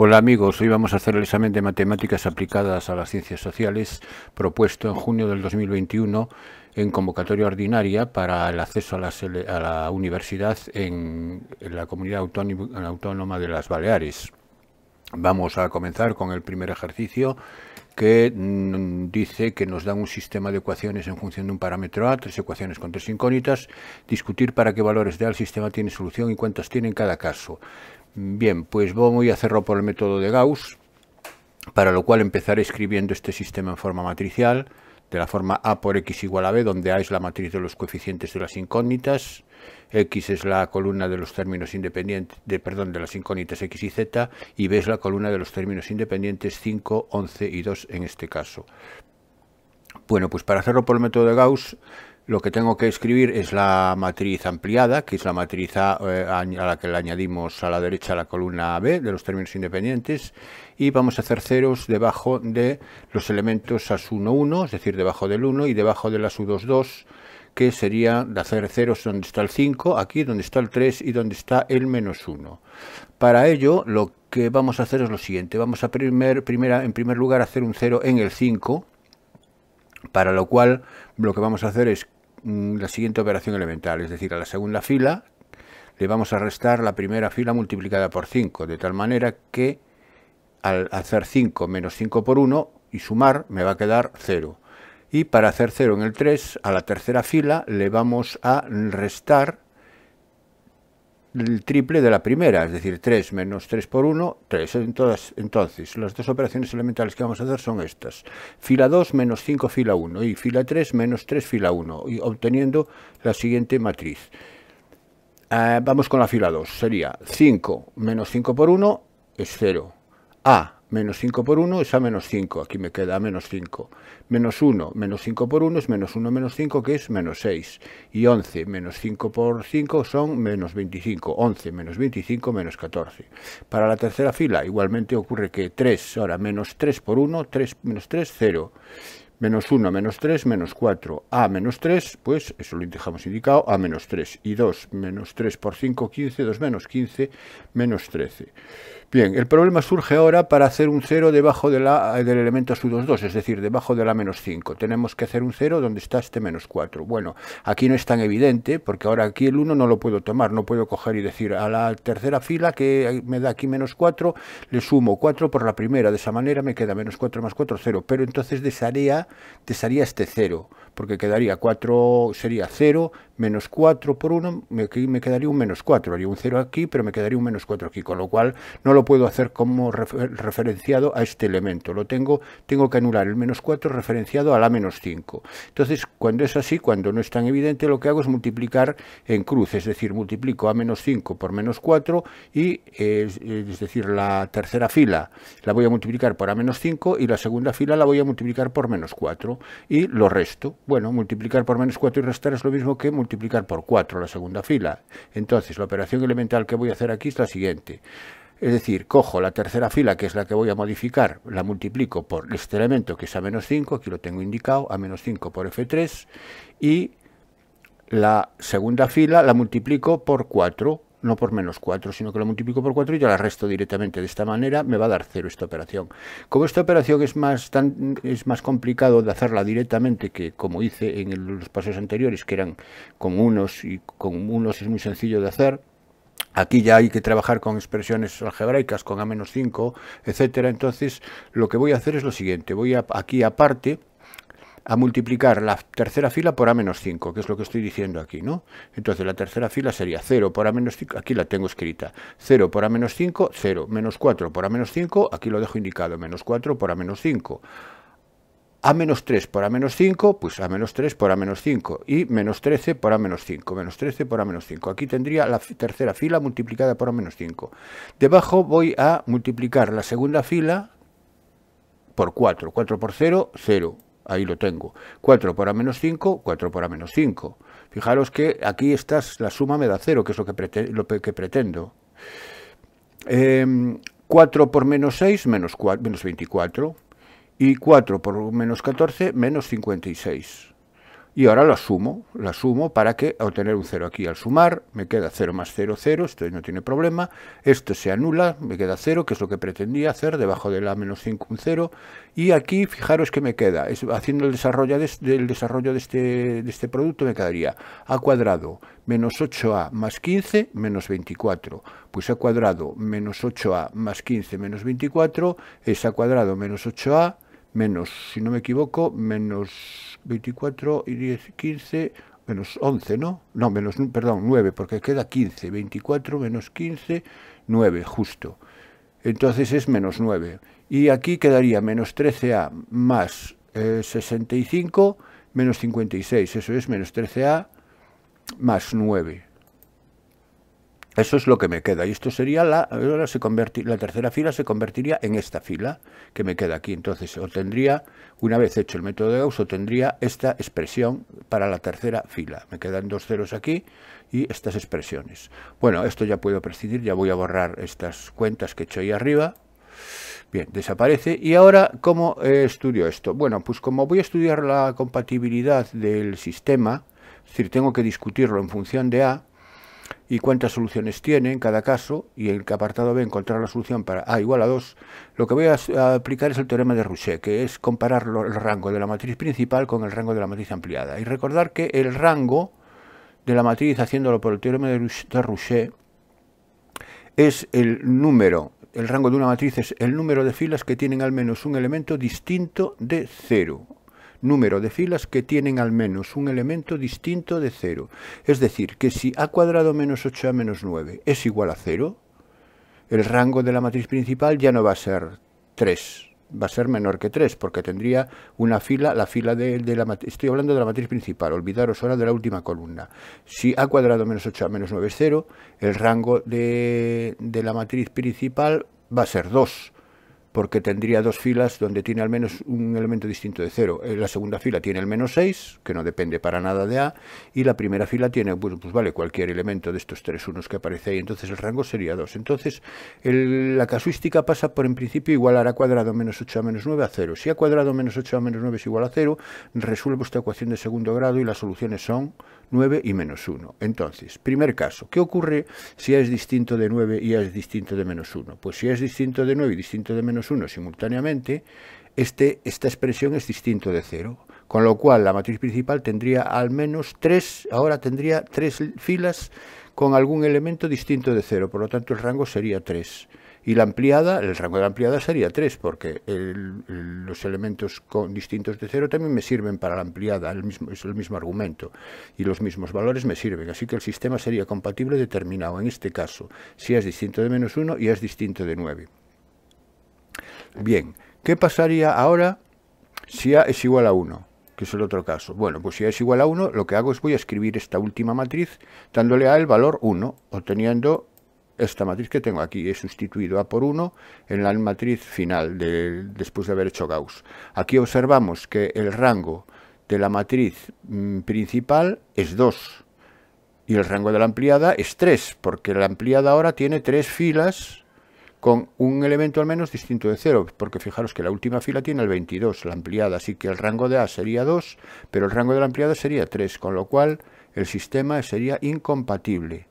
Hola amigos, hoy vamos a hacer el examen de matemáticas aplicadas a las ciencias sociales propuesto en junio del 2021 en convocatoria ordinaria para el acceso a la, universidad en, la comunidad autónoma de las Baleares. Vamos a comenzar con el primer ejercicio que mm, dice que nos da un sistema de ecuaciones en función de un parámetro A, tres ecuaciones con tres incógnitas, discutir para qué valores de A el sistema tiene solución y cuántas tiene en cada caso. Bien, pues voy a hacerlo por el método de Gauss, para lo cual empezaré escribiendo este sistema en forma matricial, de la forma A por x igual a b, donde A es la matriz de los coeficientes de las incógnitas, x es la columna de los términos independientes, de, perdón, de las incógnitas x y z, y b es la columna de los términos independientes 5, 11 y 2 en este caso. Bueno, pues para hacerlo por el método de Gauss, lo que tengo que escribir es la matriz ampliada, que es la matriz eh, A, la que le añadimos a la derecha la columna B de los términos independientes y vamos a hacer ceros debajo de los elementos as 1 es decir, debajo del 1 y debajo de del ASU2-2, que sería hacer ceros donde está el 5, aquí donde está el 3 y donde está el menos 1. Para ello lo que vamos a hacer es lo siguiente, vamos a primera, en primer lugar hacer un 0 en el 5, para lo cual lo que vamos a hacer es Mm, la siguiente operación elemental, es decir, a la segunda fila le vamos a restar la primera fila multiplicada por 5, de tal manera que al hacer 5 menos 5 por 1 y sumar me va a quedar 0. Y para hacer 0 en el 3, a la tercera fila le vamos a restar el triple de la primera, es decir, 3 menos 3 por 1, 3. Entonces, entonces, las dos operaciones elementales que vamos a hacer son estas. Fila 2 menos 5 fila 1 y fila 3 menos 3 fila 1, y obteniendo la siguiente matriz. Ah, vamos con la fila 2, sería 5 menos 5 por 1 es 0. A Menos 5 por 1 es a menos 5, aquí me queda a menos 5. Menos 1, menos 5 por 1 es menos 1 menos 5, que es menos 6. Y 11 menos 5 por 5 son menos 25. 11 menos 25 menos 14. Para la tercera fila igualmente ocurre que 3, ahora menos 3 por 1, 3 menos 3, 0. Menos 1, menos 3, menos 4. A menos 3, pues eso lo dejamos indicado, A menos 3. Y 2 menos 3 por 5, 15, 2 menos 15, menos 13. Bien, el problema surge ahora para hacer un 0 debajo del elemento su 2, es decir, debajo de la menos 5. Tenemos que hacer un 0 donde está este menos 4. Bueno, aquí no es tan evidente, porque ahora aquí el 1 no lo puedo tomar, no puedo coger y decir a la tercera fila que me da aquí menos 4, le sumo 4 por la primera, de esa manera me queda menos 4 más 4, 0. Pero entonces desharía, desharía este 0 porque quedaría 4, sería 0, menos 4 por 1, me, me quedaría un menos 4, haría un 0 aquí, pero me quedaría un menos 4 aquí, con lo cual no lo puedo hacer como referenciado a este elemento, lo tengo, tengo que anular el menos 4 referenciado a la menos 5. Entonces, cuando es así, cuando no es tan evidente, lo que hago es multiplicar en cruz, es decir, multiplico a menos 5 por menos 4 y, es decir, la tercera fila la voy a multiplicar por a menos 5 y la segunda fila la voy a multiplicar por menos 4 y lo resto. Bueno, multiplicar por menos 4 y restar es lo mismo que multiplicar por 4 la segunda fila. Entonces, la operación elemental que voy a hacer aquí es la siguiente. Es decir, cojo la tercera fila, que es la que voy a modificar, la multiplico por este elemento, que es a menos 5, aquí lo tengo indicado, a menos 5 por F3, y la segunda fila la multiplico por 4, no por menos 4, sino que lo multiplico por 4 y ya la resto directamente. De esta manera me va a dar 0 esta operación. Como esta operación es más, tan, es más complicado de hacerla directamente que como hice en los pasos anteriores, que eran con unos y con unos es muy sencillo de hacer, Aquí ya hay que trabajar con expresiones algebraicas, con A-5, menos etcétera. Entonces, lo que voy a hacer es lo siguiente. Voy aquí aparte, a multiplicar la tercera fila por a menos 5, que es lo que estoy diciendo aquí, ¿no? Entonces la tercera fila sería 0 por a menos 5, aquí la tengo escrita, 0 por a menos 5, 0, menos 4 por a menos 5, aquí lo dejo indicado, menos 4 por a menos 5. A menos 3 por A menos 5, pues A menos 3 por A menos 5 y menos 13 por A menos 5, menos 13 por A menos 5. Aquí tendría la tercera fila multiplicada por A menos 5. Debajo voy a multiplicar la segunda fila por 4, 4 por 0, 0, ahí lo tengo. 4 por A menos 5, 4 por A menos 5. Fijaros que aquí estás, la suma me da 0, que es lo que, pretendo. 4 em, por menos 6, menos 24. Y 4 por menos 14, menos 56 y ahora la sumo, la sumo para que obtener un 0 aquí al sumar, me queda 0 más 0, 0, esto no tiene problema, esto se anula, me queda 0, que es lo que pretendía hacer, debajo de la menos 5 un 0, y aquí fijaros que me queda, haciendo el desarrollo, este, desarrollo de este, de este producto me quedaría a cuadrado menos 8a más 15 menos 24, pues a cuadrado menos 8a más 15 menos 24 es a cuadrado menos 8a menos, si no me equivoco, menos 24 y 10, 15, menos 11, ¿no? No, menos, perdón, 9, porque queda 15, 24 menos 15, 9, justo. Entonces es menos 9. Y aquí quedaría menos 13A más 65 eh, menos 56, eso es menos 13A más 9. Eso es lo que me queda. Y esto sería la. Ahora se la tercera fila se convertiría en esta fila que me queda aquí. Entonces obtendría, una vez hecho el método de Gauss, obtendría esta expresión para la tercera fila. Me quedan dos ceros aquí y estas expresiones. Bueno, esto ya puedo prescindir, ya voy a borrar estas cuentas que he hecho ahí arriba. Bien, desaparece. ¿Y ahora cómo eh, estudio esto? Bueno, pues como voy a estudiar la compatibilidad del sistema, es decir, tengo que discutirlo en función de A, y cuántas soluciones tiene en cada caso, y en el apartado B encontrar la solución para A igual a 2, lo que voy a, aplicar es el teorema de Rouchet, que es comparar el rango de la matriz principal con el rango de la matriz ampliada. Y recordar que el rango de la matriz, haciéndolo por el teorema de Rouchet, es el número, el rango de una matriz es el número de filas que tienen al menos un elemento distinto de cero número de filas que tienen al menos un elemento distinto de 0. Es decir, que si a cuadrado menos 8a menos 9 es igual a 0, el rango de la matriz principal ya no va a ser 3, va a ser menor que 3, porque tendría una fila, la fila de, la matriz, estoy hablando de la matriz principal, olvidaros ahora de la última columna. Si a cuadrado menos 8 a menos 9 es 0, el rango de, de la matriz principal va a ser 2 porque tendría dos filas donde tiene al menos un elemento distinto de cero. Eh, la segunda fila tiene el menos 6, que no depende para nada de A, y la primera fila tiene, bueno, pues vale, cualquier elemento de estos tres unos que aparece ahí, entonces el rango sería 2. Entonces, la casuística pasa por, en principio, igualar a cuadrado menos 8 a menos 9 a 0. Si a cuadrado menos 8 a menos 9 es igual a 0, resuelvo esta ecuación de segundo grado y las soluciones son 9 y menos 1. Entonces, primer caso, ¿qué ocurre si A es distinto de 9 y A es distinto de menos 1? Pues si A es distinto de 9 y distinto de menos 1 simultáneamente, este, esta expresión es distinto de 0. Con lo cual, la matriz principal tendría al menos 3, ahora tendría 3 filas con algún elemento distinto de 0. Por lo tanto, el rango sería 3. Y la ampliada, el rango de la ampliada sería 3, porque los elementos con, distintos de 0 también me sirven para la ampliada, el mismo, es el mismo argumento, y los mismos valores me sirven. Así que el sistema sería compatible determinado, en este caso, si es distinto de menos 1 y es distinto de 9. Bien, ¿qué pasaría ahora si A es igual a 1? que es el otro caso. Bueno, pues si A es igual a 1, lo que hago es voy a escribir esta última matriz dándole a el valor 1, obteniendo esta matriz que tengo aquí. He sustituido A por 1 en la matriz final, después de haber hecho Gauss. Aquí observamos que el rango de la matriz mm, principal es 2 y el rango de la ampliada es 3, porque la ampliada ahora tiene 3 filas con un elemento al menos distinto de 0, porque fijaros que la última fila tiene el 22, la ampliada, así que el rango de A sería 2, pero el rango de la ampliada sería 3, con lo cual el sistema sería incompatible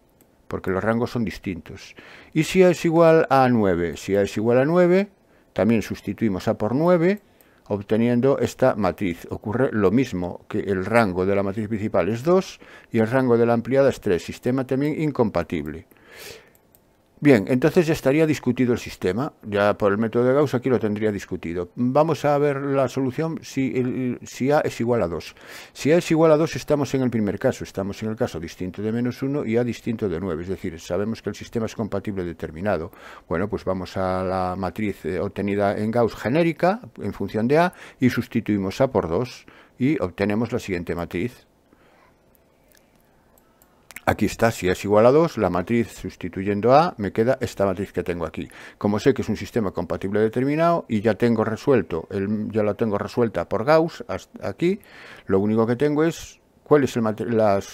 porque los rangos son distintos. Y si A es igual a 9, si A es igual a 9, también sustituimos A por 9, obteniendo esta matriz. Ocurre lo mismo, que el rango de la matriz principal es 2 y el rango de la ampliada es 3, sistema también incompatible. Bien, entonces ya estaría discutido el sistema, ya por el método de Gauss aquí lo tendría discutido. Vamos a ver la solución si, si A es igual a 2. Si A es igual a 2 estamos en el primer caso, estamos en el caso distinto de menos 1 y A distinto de 9, es decir, sabemos que el sistema es compatible determinado. Bueno, pues vamos a la matriz eh, obtenida en Gauss genérica, en función de A, y sustituimos A por 2 y obtenemos la siguiente matriz. Aquí está, si es igual a 2, la matriz sustituyendo a, me queda esta matriz que tengo aquí. Como sé que es un sistema compatible determinado y ya tengo resuelto, ya la tengo resuelta por Gauss hasta aquí, lo único que tengo es ¿Cuáles las,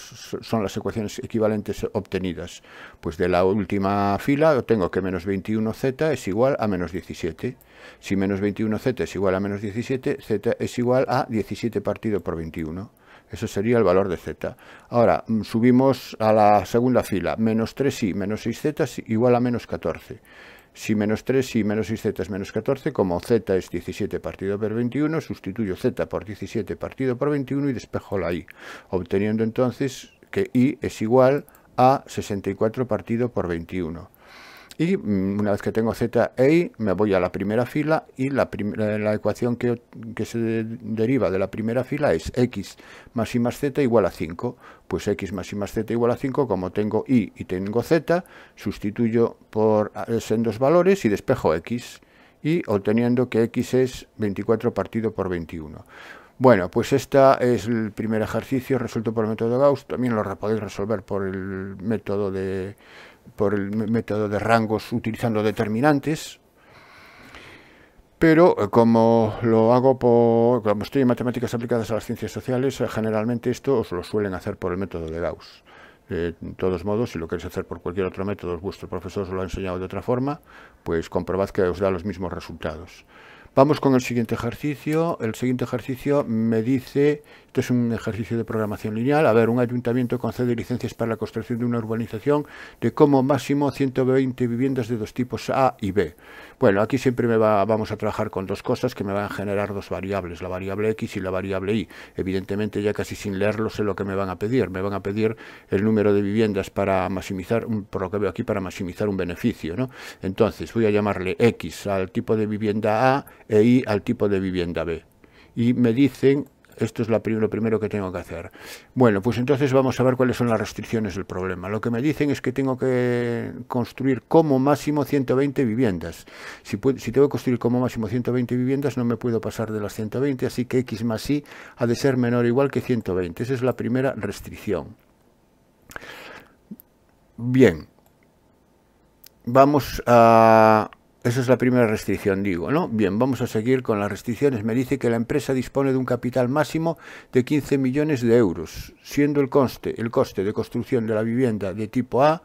son las ecuaciones equivalentes obtenidas? Pues de la última fila tengo que menos 21z es igual a menos 17. Si menos 21z es igual a menos 17, z es igual a 17 partido por 21. Eso sería el valor de z. Ahora, mm, subimos a la segunda fila. Menos 3 i menos 6z igual a menos 14. Si menos 3 i menos 6z es menos 14, como z es 17 partido por 21, sustituyo z por 17 partido por 21 y despejo la i, obteniendo entonces que i es igual a 64 partido por 21. Y mm, una vez que tengo Z e me voy a la primera fila y la, la ecuación que, se deriva de la primera fila es X más Y más Z igual a 5. Pues X más Y más Z igual a 5, como tengo Y y tengo Z, sustituyo por ah, dos valores y despejo X. Y obteniendo que X es 24 partido por 21. Bueno, pues este es el primer ejercicio resuelto por el método de Gauss. También lo podéis resolver por el método de por el método de rangos utilizando determinantes, pero eh, como lo hago por, como estoy en matemáticas aplicadas a las ciencias sociales, eh, generalmente esto os lo suelen hacer por el método de Gauss. De eh, todos modos, si lo queréis hacer por cualquier otro método, vuestro profesor os lo ha enseñado de otra forma, pues comprobad que os da los mismos resultados. Vamos con el siguiente ejercicio. El siguiente ejercicio me dice este es un ejercicio de programación lineal. A ver, un ayuntamiento concede licencias para la construcción de una urbanización de como máximo 120 viviendas de dos tipos A y B. Bueno, aquí siempre me va, vamos a trabajar con dos cosas que me van a generar dos variables, la variable X y la variable Y. Evidentemente ya casi sin leerlo sé lo que me van a pedir. Me van a pedir el número de viviendas para maximizar, por lo que veo aquí, para maximizar un beneficio. ¿no? Entonces voy a llamarle X al tipo de vivienda A e Y al tipo de vivienda B. Y me dicen esto es lo primero que tengo que hacer. Bueno, pues entonces vamos a ver cuáles son las restricciones del problema. Lo que me dicen es que tengo que construir como máximo 120 viviendas. Si, si tengo que construir como máximo 120 viviendas, no me puedo pasar de las 120, así que X más Y ha de ser menor o igual que 120. Esa es la primera restricción. Bien. Vamos a esa es la primera restricción, digo, ¿no? Bien, vamos a seguir con las restricciones. Me dice que la empresa dispone de un capital máximo de 15 millones de euros, siendo el coste, el coste de construcción de la vivienda de tipo A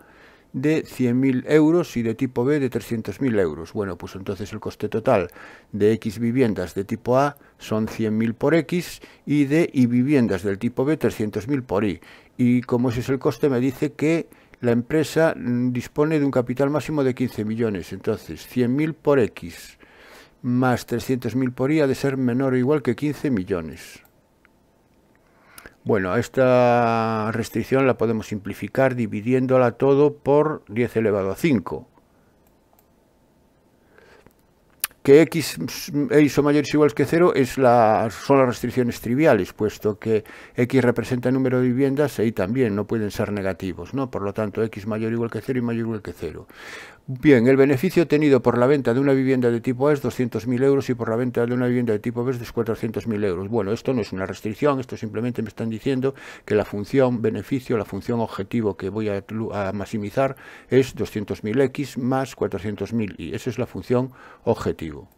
de 100.000 euros y de tipo B de 300.000 euros. Bueno, pues entonces el coste total de X viviendas de tipo A son 100.000 por X y de Y viviendas del tipo B 300.000 por Y. Y como ese es el coste, me dice que la empresa mm, dispone de un capital máximo de 15 millones, entonces 100.000 por X más 300.000 por Y ha de ser menor o igual que 15 millones. Bueno, esta restricción la podemos simplificar dividiéndola todo por 10 elevado a 5. que x es mayor mayores o iguales que cero es la, son las restricciones triviales, puesto que x representa el número de viviendas y también no pueden ser negativos, ¿no? Por lo tanto, x mayor o igual que cero y mayor o igual que cero. Bien, el beneficio obtenido por la venta de una vivienda de tipo A es 200.000 euros y por la venta de una vivienda de tipo B es 400.000 euros. Bueno, esto no es una restricción, esto simplemente me están diciendo que la función beneficio, la función objetivo que voy a, maximizar es 200.000x más 400.000 y esa es la función objetivo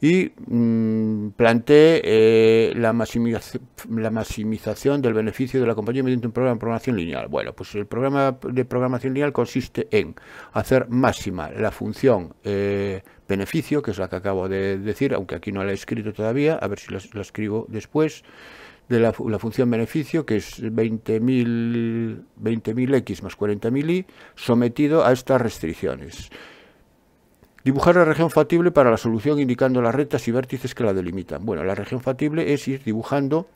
y mm, planteé eh, la, maximización, la, maximización del beneficio de la compañía mediante un programa de programación lineal. Bueno, pues el programa de programación lineal consiste en hacer máxima la función eh, beneficio, que es la que acabo de decir, aunque aquí no la he escrito todavía, a ver si la, escribo después, de la, función beneficio, que es 20.000 mil x más 40.000 y, sometido a estas restricciones. Dibujar la región factible para la solución indicando las rectas y vértices que la delimitan. Bueno, la región factible es ir dibujando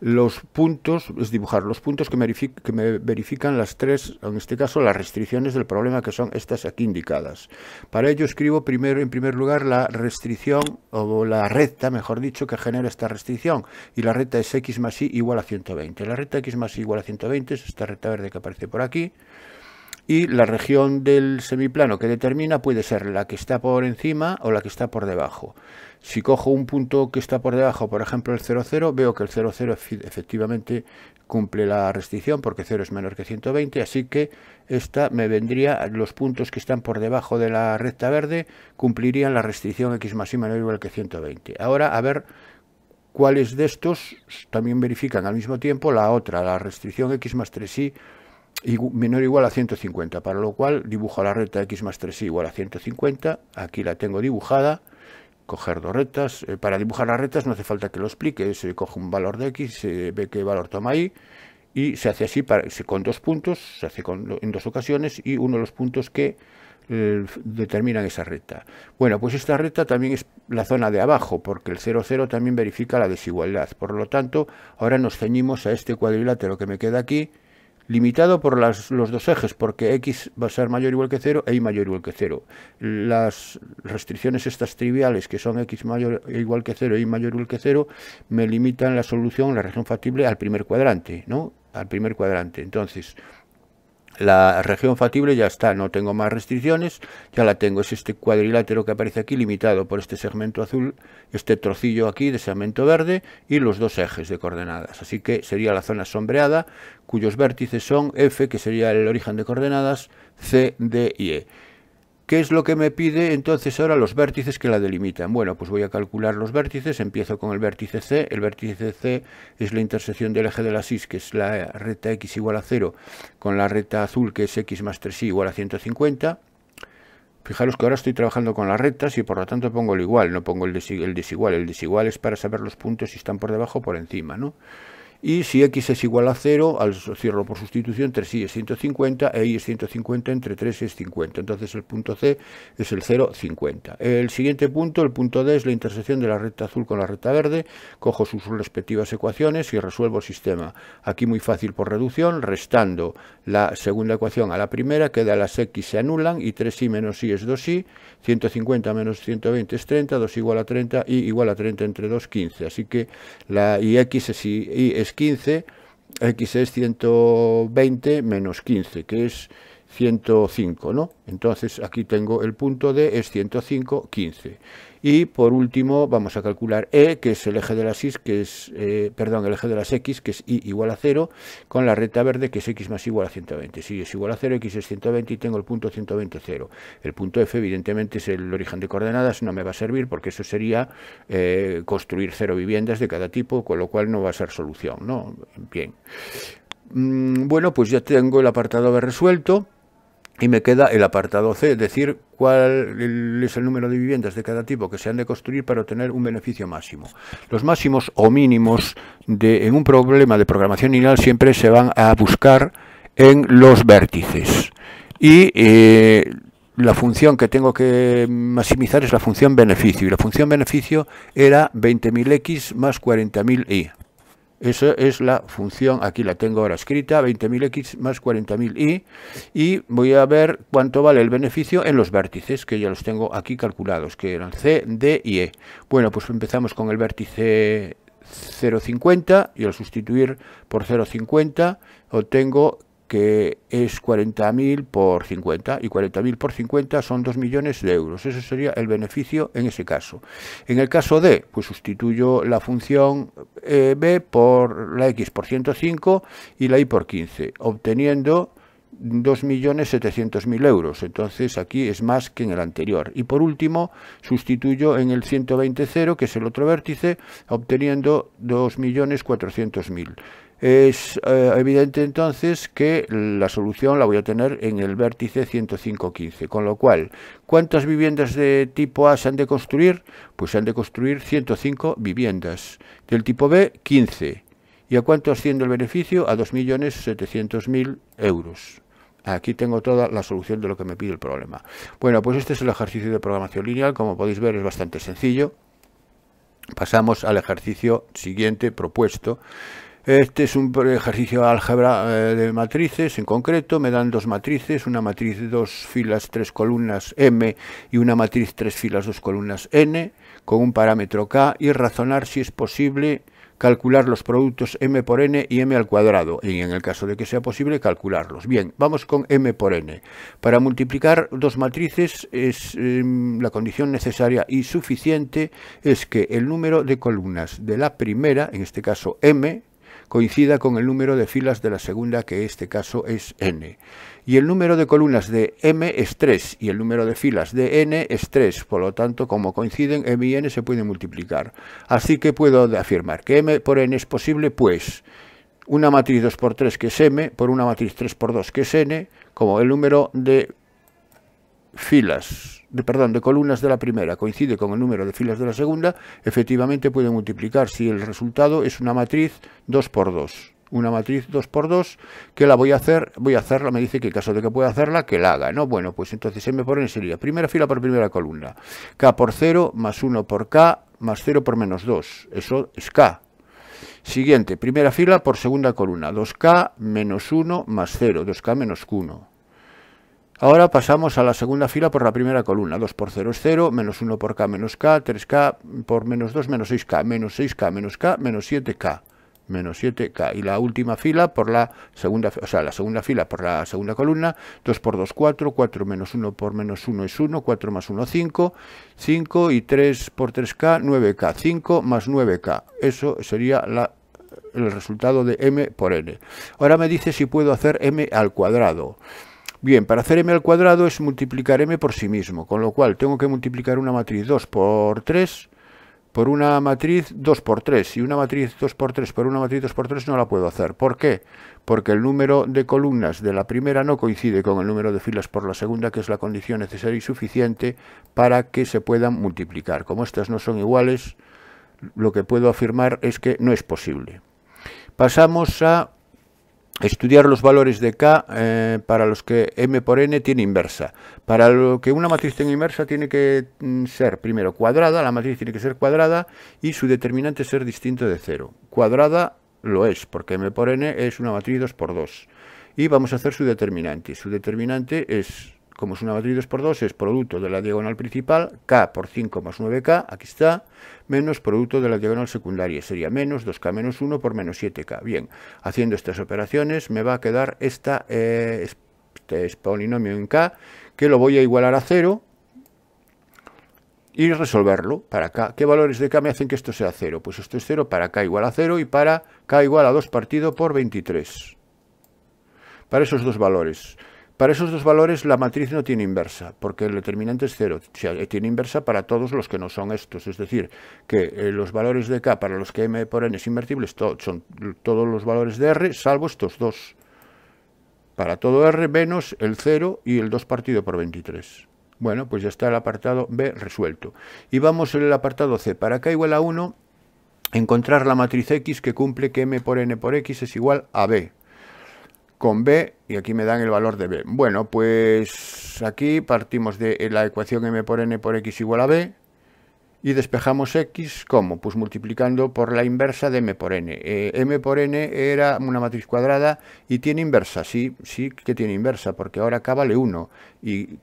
los puntos, es dibujar los puntos que, que me verifican las tres, en este caso las restricciones del problema, que son estas aquí indicadas. Para ello escribo primero, en primer lugar, la restricción o la recta, mejor dicho, que genera esta restricción. Y la recta es x más y igual a 120. La recta x más y igual a 120 es esta recta verde que aparece por aquí y la región del semiplano que determina puede ser la que está por encima o la que está por debajo. Si cojo un punto que está por debajo, por ejemplo el 0,0, veo que el 0,0 efectivamente cumple la restricción porque 0 es menor que 120, así que esta me vendría, los puntos que están por debajo de la recta verde cumplirían la restricción x más y menor igual que 120. Ahora, a ver cuáles de estos también verifican al mismo tiempo la otra, la restricción x más 3y menor o igual a 150, para lo cual dibujo la recta x más 3y igual a 150, aquí la tengo dibujada, coger dos rectas, eh, para dibujar las rectas no hace falta que lo explique, se coge un valor de x, se ve qué valor toma y, y se hace así para, con dos puntos, se hace en dos ocasiones y uno de los puntos que eh, determinan esa recta. Bueno, pues esta recta también es la zona de abajo, porque el 0, 0 también verifica la desigualdad, por lo tanto, ahora nos ceñimos a este cuadrilátero que me queda aquí, limitado por los dos ejes, porque x va a ser mayor o igual que 0 e y mayor o igual que 0. Las restricciones estas triviales, que son x mayor o igual que 0 e y mayor o igual que 0, me limitan la solución, la región factible, al primer cuadrante, ¿no? Al primer cuadrante. Entonces, la región factible ya está, no tengo más restricciones, ya la tengo. Es este cuadrilátero que aparece aquí limitado por este segmento azul, este trocillo aquí de segmento verde y los dos ejes de coordenadas. Así que sería la zona sombreada cuyos vértices son F, que sería el origen de coordenadas, C, D y E. ¿Qué es lo que me pide entonces ahora los vértices que la delimitan? Bueno, pues voy a calcular los vértices, empiezo con el vértice C, el vértice C es la intersección del eje de la SIS, que es la recta x igual a 0, con la recta azul, que es x más 3y igual a 150, Fijaros que ahora estoy trabajando con las rectas y por lo tanto pongo el igual, no pongo el, desigual. El desigual es para saber los puntos si están por debajo o por encima, ¿no? y si x es igual a 0, al cierro por sustitución, 3y es 150 e y es 150 entre 3 es 50. Entonces el punto C es el 0, 50. El siguiente punto, el punto D, es la intersección de la recta azul con la recta verde. Cojo sus respectivas ecuaciones y resuelvo el sistema. Aquí muy fácil por reducción, restando la segunda ecuación a la primera, queda las x se anulan y 3y menos y es 2y, 150 menos 120 es 30, 2 igual a 30 y igual a 30 entre 2, 15. Así que la y x es es 15, x es 120 menos 15, que es 105, ¿no? Entonces aquí tengo el punto D, es 105, 15. Y por último vamos a calcular E, que es el eje de las, que es, eh, perdón, el eje de las X, que es Y igual a 0, con la recta verde, que es X más igual a 120. Si es igual a 0, X es 120 y tengo el punto 120, 0. El punto F, evidentemente, es el origen de coordenadas, no me va a servir porque eso sería eh, construir cero viviendas de cada tipo, con lo cual no va a ser solución, ¿no? Bien. Mm, bueno, pues ya tengo el apartado B resuelto. Y me queda el apartado C, es decir, cuál es el número de viviendas de cada tipo que se han de construir para obtener un beneficio máximo. Los máximos o mínimos de, en un problema de programación lineal siempre se van a buscar en los vértices. Y eh, la función que tengo que maximizar es la función beneficio. Y la función beneficio era 20.000x más 40.000y. Esa es la función, aquí la tengo ahora escrita, 20.000x más 40.000y, y voy a ver cuánto vale el beneficio en los vértices, que ya los tengo aquí calculados, que eran C, D y E. Bueno, pues empezamos con el vértice 0,50 y al sustituir por 0,50 obtengo que es 40.000 por 50, y 40.000 por 50 son 2 millones de euros. Ese sería el beneficio en ese caso. En el caso D, pues sustituyo la función eh, B por la X por 105 y la Y por 15, obteniendo 2.700.000 euros. Entonces aquí es más que en el anterior. Y por último, sustituyo en el 120.0, que es el otro vértice, obteniendo 2.400.000. Es eh, evidente entonces que la solución la voy a tener en el vértice 105.15, con lo cual, ¿cuántas viviendas de tipo A se han de construir? Pues se han de construir 105 viviendas, del tipo B 15. ¿Y a cuánto asciende el beneficio? A 2.700.000 euros. Aquí tengo toda la solución de lo que me pide el problema. Bueno, pues este es el ejercicio de programación lineal, como podéis ver es bastante sencillo. Pasamos al ejercicio siguiente propuesto, este es un ejercicio de álgebra eh, de matrices en concreto. Me dan dos matrices, una matriz dos filas, tres columnas M y una matriz tres filas, dos columnas N, con un parámetro K y razonar si es posible calcular los productos m por n y m al cuadrado, y en el caso de que sea posible, calcularlos. Bien, vamos con m por n. Para multiplicar dos matrices es em, la condición necesaria y suficiente es que el número de columnas de la primera, en este caso m, coincida con el número de filas de la segunda, que en este caso es n. Y el número de columnas de m es 3 y el número de filas de n es 3, por lo tanto, como coinciden, m y n se pueden multiplicar. Así que puedo afirmar que m por n es posible, pues una matriz 2 por 3 que es m por una matriz 3 por 2 que es n, como el número de filas, de, perdón, de columnas de la primera coincide con el número de filas de la segunda, efectivamente puede multiplicar si el resultado es una matriz 2 por 2. Una matriz 2 por 2 que la voy a hacer, voy a hacerla, me dice que en caso de que pueda hacerla, que la haga, ¿no? Bueno, pues entonces M por N sería primera fila por primera columna, K por 0 más 1 por K más 0 por menos 2, eso es K, Siguiente, primera fila por segunda columna, 2K menos 1 más 0, 2K menos 1. Ahora pasamos a la segunda fila por la primera columna. 2 por 0 es 0, menos 1 por k menos k, 3k por menos 2 menos 6k, menos 6k menos k, menos 7k menos 7K. Y la última fila por la segunda, o sea, la segunda fila por la segunda columna, 2 por 2, 4, 4 menos 1 por menos 1 es 1, 4 más 1, 5, 5 y 3 por 3K, 9K, 5 más 9K. Eso sería el resultado de M por N. Ahora me dice si puedo hacer M al cuadrado. Bien, para hacer m al cuadrado es multiplicar m por sí mismo, con lo cual tengo que multiplicar una matriz 2 por 3 por una matriz 2 por 3 y una matriz 2 por 3 por una matriz 2 por 3 no la puedo hacer. ¿Por qué? Porque el número de columnas de la primera no coincide con el número de filas por la segunda, que es la condición necesaria y suficiente para que se puedan multiplicar. Como estas no son iguales, lo que puedo afirmar es que no es posible. Pasamos a estudiar los valores de K eh, para los que M por N tiene inversa. Para lo que una matriz tenga inversa tiene que mm, ser primero cuadrada, la matriz tiene que ser cuadrada y su determinante ser distinto de cero. Cuadrada lo es, porque M por N es una matriz 2 por 2. Y vamos a hacer su determinante. Su determinante es como es una matriz 2 por 2, es producto de la diagonal principal, k por 5 más 9k, aquí está, menos producto de la diagonal secundaria, sería menos 2k menos 1 por menos 7k. Bien, haciendo estas operaciones me va a quedar eh, este polinomio en k, que lo voy a igualar a 0, y resolverlo para k. ¿Qué valores de k me hacen que esto sea 0? Pues esto es 0 para k igual a 0 y para k igual a 2 partido por 23. Para esos dos valores. Para esos dos valores la matriz no tiene inversa, porque el determinante es cero. tiene inversa para todos los que no son estos. Es decir, que eh, los valores de K para los que M por N es invertible son todos los valores de R, salvo estos dos. Para todo R menos el 0 y el 2 partido por 23. Bueno, pues ya está el apartado B resuelto. Y vamos en el apartado C. Para K igual a 1, encontrar la matriz X que cumple que M por N por X es igual a B con B y aquí me dan el valor de B. Bueno, pues aquí partimos de la ecuación m por n por x igual a B y despejamos x, ¿cómo? Pues multiplicando por la inversa de m por n. Eh, m por n era una matriz cuadrada y tiene inversa, sí, sí que tiene inversa, porque ahora acá vale 1 y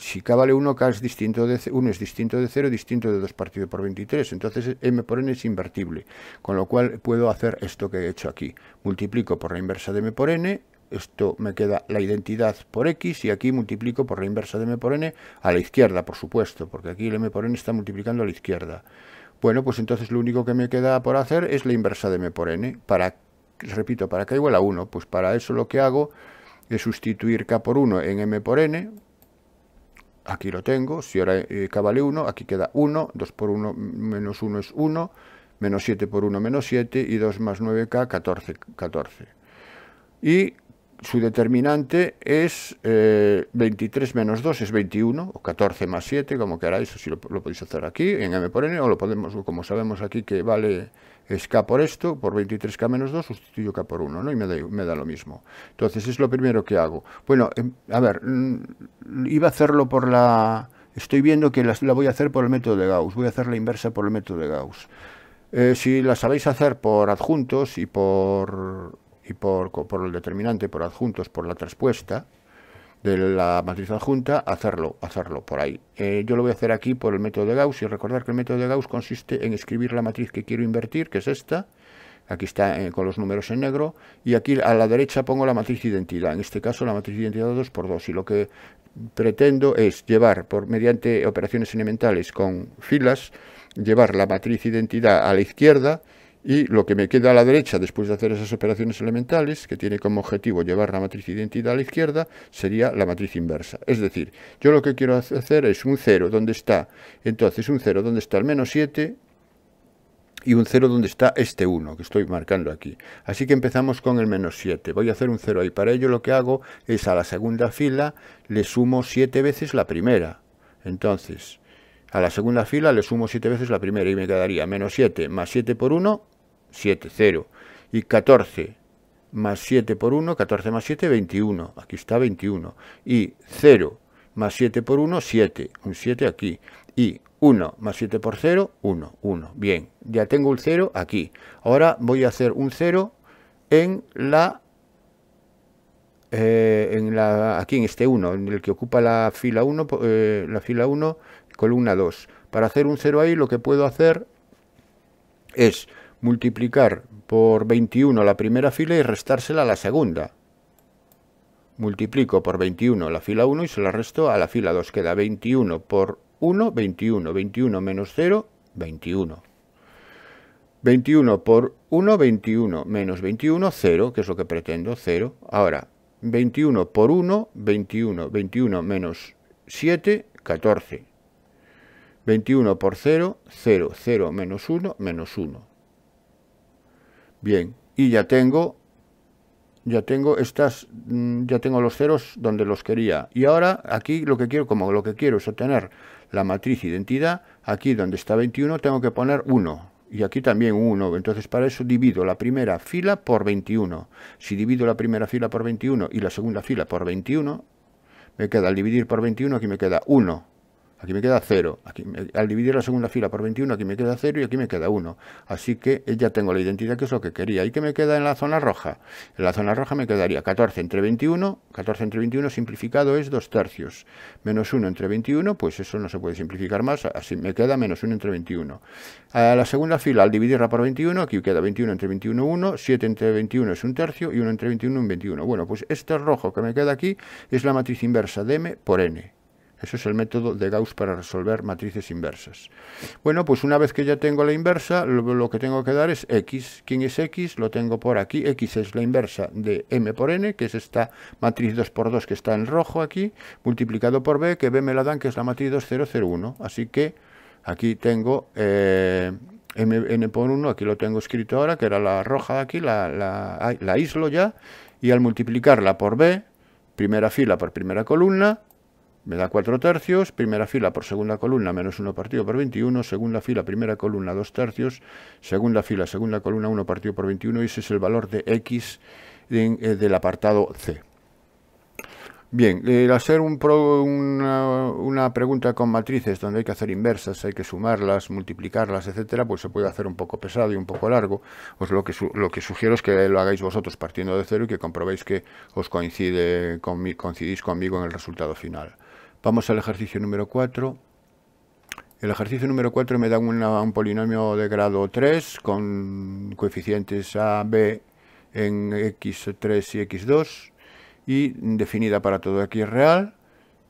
si K vale 1, K es distinto de 1 es distinto de 0, distinto de 2 partido por 23. Entonces eh, M por N es invertible, con lo cual puedo hacer esto que he hecho aquí. Multiplico por la inversa de M por N, esto me queda la identidad por X y aquí multiplico por la inversa de M por N a la izquierda, por supuesto, porque aquí el M por N está multiplicando a la izquierda. Bueno, pues entonces lo único que me queda por hacer es la inversa de M por N. Para, repito, para K igual a 1, pues para eso lo que hago es sustituir K por 1 en M por N, Aquí lo tengo, si ahora eh, k vale 1, aquí queda 1, 2 por 1 menos 1 es 1, menos 7 por 1 menos 7 y 2 más 9k, 14, 14. Y su determinante es 23 eh, menos 2 es 21, o 14 más 7, como queráis, si lo, lo podéis hacer aquí en m por n, o lo podemos, como sabemos aquí que vale es k por esto, por 23k menos 2, sustituyo k por 1, ¿no? Y me da, me da lo mismo. Entonces es lo primero que hago. Bueno, em, a ver, mm, iba a hacerlo por la... Estoy viendo que la, voy a hacer por el método de Gauss, voy a hacer la inversa por el método de Gauss. Eh, si la sabéis hacer por adjuntos y por, y por, por el determinante, por adjuntos, por la traspuesta, de la matriz adjunta, hacerlo, hacerlo por ahí. Eh, yo lo voy a hacer aquí por el método de Gauss y recordar que el método de Gauss consiste en escribir la matriz que quiero invertir, que es esta, aquí está eh, con los números en negro, y aquí a la derecha pongo la matriz identidad, en este caso la matriz identidad 2 por 2 y lo que pretendo es llevar, por mediante operaciones elementales con filas, llevar la matriz identidad a la izquierda, y lo que me queda a la derecha después de hacer esas operaciones elementales, que tiene como objetivo llevar la matriz identidad a la izquierda, sería la matriz inversa. Es decir, yo lo que quiero hacer es un 0 donde está, entonces un cero donde está el menos 7 y un 0 donde está este 1 que estoy marcando aquí. Así que empezamos con el menos 7. Voy a hacer un 0 ahí. Para ello lo que hago es a la segunda fila le sumo 7 veces la primera. Entonces, a la segunda fila le sumo 7 veces la primera y me quedaría menos 7 más 7 por 1, 7, 0. Y 14 más 7 por 1, 14 más 7, 21. Aquí está 21. Y 0 más 7 por 1, 7. Un 7 aquí. Y 1 más 7 por 0, 1, 1. Bien, ya tengo el 0 aquí. Ahora voy a hacer un 0 en la eh, en la, aquí en este 1, en el que ocupa la fila 1, eh, la fila 1 columna 2. Para hacer un 0 ahí lo que puedo hacer es multiplicar por 21 la primera fila y restársela a la segunda. Multiplico por 21 la fila 1 y se la resto a la fila 2. Queda 21 por 1, 21. 21 menos 0, 21. 21 por 1, 21. Menos 21, 0, que es lo que pretendo, 0. Ahora, 21 por 1, 21. 21 menos 7, 14. 21 por 0, 0, 0 menos 1, menos 1. Bien, y ya tengo, ya tengo estas, mm, ya tengo los ceros donde los quería. Y ahora aquí lo que quiero, como lo que quiero es obtener la matriz identidad, aquí donde está 21 tengo que poner 1. Y aquí también 1, entonces para eso divido la primera fila por 21. Si divido la primera fila por 21 y la segunda fila por 21, me queda al dividir por 21, aquí me queda 1 aquí me queda 0. Aquí, al dividir la segunda fila por 21, aquí me queda 0 y aquí me queda 1. Así que ya tengo la identidad que es lo que quería. ¿Y qué me queda en la zona roja? En la zona roja me quedaría 14 entre 21, 14 entre 21 simplificado es 2 tercios. Menos 1 entre 21, pues eso no se puede simplificar más, así me queda menos 1 entre 21. A la segunda fila, al dividirla por 21, aquí queda 21 entre 21, 1, 7 entre 21 es 1 tercio y 1 entre 21, un 21. Bueno, pues este rojo que me queda aquí es la matriz inversa de m por n. Eso es el método de Gauss para resolver matrices inversas. Bueno, pues una vez que ya tengo la inversa, lo, que tengo que dar es x. ¿Quién es x? Lo tengo por aquí. x es la inversa de m por n, que es esta matriz 2 por 2 que está en rojo aquí, multiplicado por b, que b me la dan, que es la matriz 2, 0, 0, 1. Así que aquí tengo... Eh, n por 1, aquí lo tengo escrito ahora, que era la roja aquí, la, la, la, islo ya, y al multiplicarla por b, primera fila por primera columna, me da 4 tercios, primera fila por segunda columna menos 1 partido por 21, segunda fila, primera columna 2 tercios, segunda fila, segunda columna 1 partido por 21 y ese es el valor de X eh, del apartado C. Bien, al hacer una, pregunta con matrices donde hay que hacer inversas, hay que sumarlas, multiplicarlas, etcétera, pues se puede hacer un poco pesado y un poco largo. lo que, lo que sugiero es que lo hagáis vosotros partiendo de cero y que comprobéis que os coincide con, coincidís conmigo en el resultado final. Vamos al ejercicio número 4. El ejercicio número 4 me da un polinomio de grado 3 con coeficientes a, b en x3 y x2 y definida para todo x real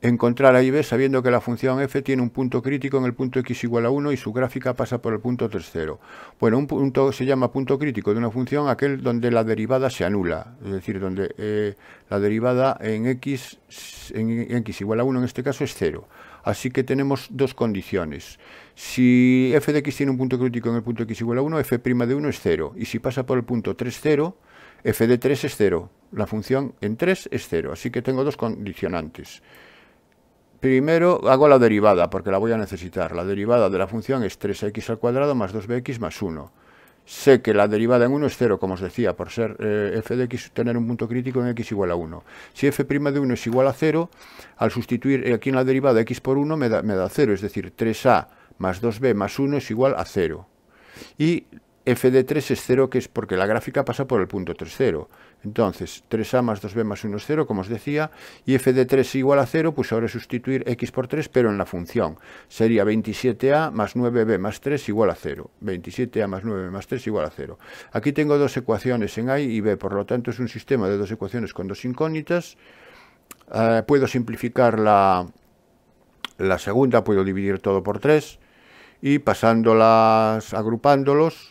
encontrar ahí, B sabiendo que la función f tiene un punto crítico en el punto x igual a 1 y su gráfica pasa por el punto 30. Bueno, un punto se llama punto crítico de una función aquel donde la derivada se anula, es decir, donde eh, la derivada en x, en x igual a 1 en este caso es 0. Así que tenemos dos condiciones. Si f de x tiene un punto crítico en el punto x igual a 1, f' de 1 es 0. Y si pasa por el punto 3, 0, f de 3 es 0. La función en 3 es 0. Así que tengo dos condicionantes. Primero hago la derivada, porque la voy a necesitar. La derivada de la función es 3x al cuadrado más 2bx más 1. Sé que la derivada en 1 es 0, como os decía, por ser eh, f de x, tener un punto crítico en x igual a 1. Si f' de 1 es igual a 0, al sustituir aquí en la derivada x por 1 me da, me da 0, es decir, 3a más 2b más 1 es igual a 0. Y f de 3 es 0, que es porque la gráfica pasa por el punto 3, 0. Entonces, 3a más 2b más 1 es 0, como os decía, y f de 3 igual a 0, pues ahora sustituir x por 3, pero en la función. Sería 27a más 9b más 3 igual a 0. 27a más 9b más 3 igual a 0. Aquí tengo dos ecuaciones en a y b, por lo tanto es un sistema de dos ecuaciones con dos incógnitas. Eh, puedo simplificar la, la segunda, puedo dividir todo por 3, y pasándolas, agrupándolos,